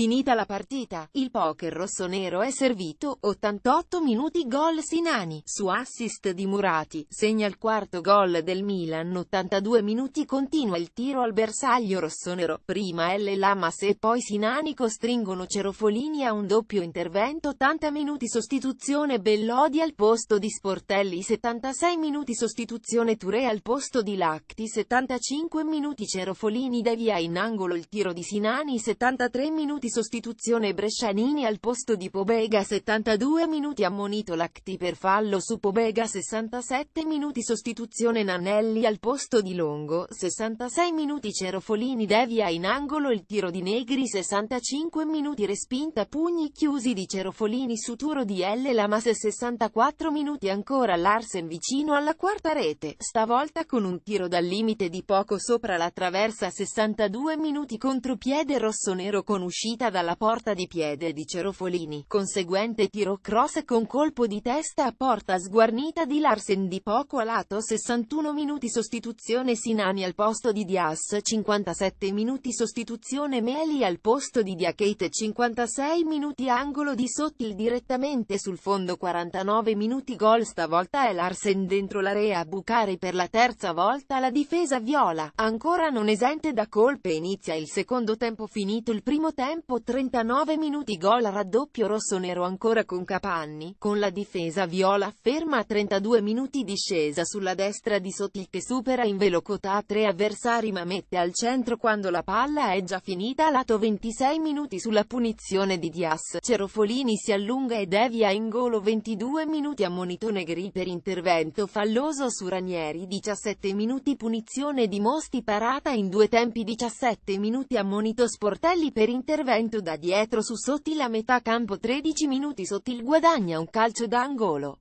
Finita la partita, il poker rossonero è servito, 88 minuti gol Sinani, su assist di Murati, segna il quarto gol del Milan 82 minuti continua il tiro al bersaglio rossonero, prima L. Lamas e poi Sinani costringono Cerofolini a un doppio intervento 80 minuti sostituzione Bellodi al posto di Sportelli 76 minuti sostituzione Touré al posto di Lacti 75 minuti Cerofolini devia in angolo il tiro di Sinani 73 minuti sostituzione Brescianini al posto di Pobega 72 minuti ammonito Lacti per fallo su Pobega 67 minuti sostituzione Nannelli al posto di Longo 66 minuti Cerofolini devia in angolo il tiro di Negri 65 minuti respinta pugni chiusi di Cerofolini su turo di L Lamas 64 minuti ancora Larsen vicino alla quarta rete, stavolta con un tiro dal limite di poco sopra la traversa 62 minuti contropiede rossonero con uscita finita dalla porta di piede di Cerofolini, conseguente tiro cross con colpo di testa a porta sguarnita di Larsen di poco a lato 61 minuti sostituzione Sinani al posto di Dias 57 minuti sostituzione Meli al posto di Diakate 56 minuti angolo di Sottil direttamente sul fondo 49 minuti gol stavolta è Larsen dentro l'area a bucare per la terza volta la difesa viola, ancora non esente da colpe inizia il secondo tempo finito il primo tempo tempo 39 minuti gol raddoppio rossonero ancora con Capanni, con la difesa viola ferma a 32 minuti discesa sulla destra di Sotil che supera in velocità tre avversari ma mette al centro quando la palla è già finita lato 26 minuti sulla punizione di Dias, Cerofolini si allunga e devia in golo 22 minuti a Monito Negri per intervento falloso su Ranieri 17 minuti punizione di Mosti parata in due tempi 17 minuti a Monito Sportelli per intervento intervento da dietro su Sotti la metà campo 13 minuti Sotti guadagna un calcio d'angolo.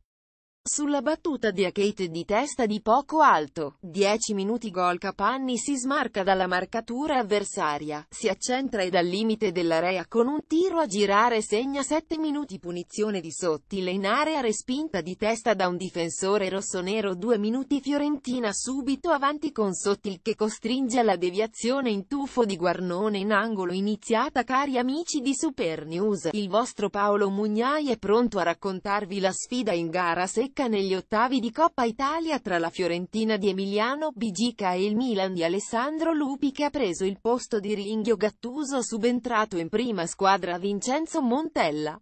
Sulla battuta di Akate di testa di poco alto, 10 minuti gol Capanni si smarca dalla marcatura avversaria, si accentra e dal limite dell'area con un tiro a girare segna 7 minuti punizione di sottile in area respinta di testa da un difensore rossonero 2 minuti Fiorentina subito avanti con sottil che costringe alla deviazione in tuffo di Guarnone in angolo iniziata cari amici di Super News, il vostro Paolo Mugnai è pronto a raccontarvi la sfida in gara secca Bigica negli ottavi di Coppa Italia tra la Fiorentina di Emiliano Bigica e il Milan di Alessandro Lupi che ha preso il posto di Ringhio Gattuso subentrato in prima squadra Vincenzo Montella.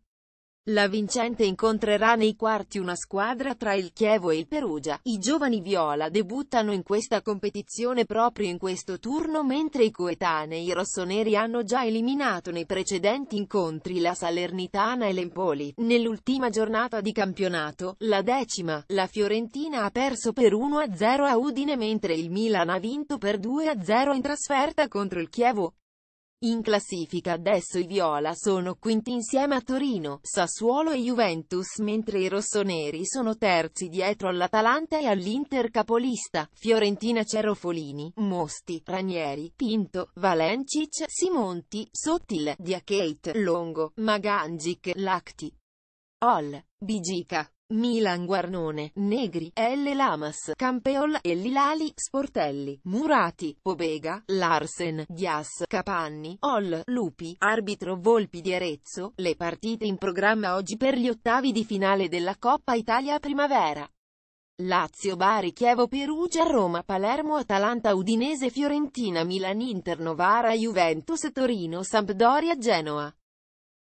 La vincente incontrerà nei quarti una squadra tra il Chievo e il Perugia. I giovani viola debuttano in questa competizione proprio in questo turno mentre i coetanei rossoneri hanno già eliminato nei precedenti incontri la Salernitana e l'Empoli. Nell'ultima giornata di campionato, la decima, la Fiorentina ha perso per 1-0 a Udine mentre il Milan ha vinto per 2-0 in trasferta contro il Chievo. In classifica adesso i viola sono quinti insieme a Torino, Sassuolo e Juventus mentre i rossoneri sono terzi dietro all'Atalanta e all'Inter capolista, Fiorentina Cerofolini, Mosti, Ranieri, Pinto, Valencic, Simonti, Sottil, Diacate, Longo, Magangic, Lacti. Ol, Bigica. Milan Guarnone, Negri, L. Lamas, Campeola e Lilali, Sportelli, Murati, Pobega, Larsen, Dias, Capanni, Ol, Lupi, arbitro Volpi di Arezzo, le partite in programma oggi per gli ottavi di finale della Coppa Italia Primavera. Lazio Bari Chievo Perugia Roma Palermo Atalanta Udinese Fiorentina Milan Inter Novara Juventus Torino Sampdoria Genoa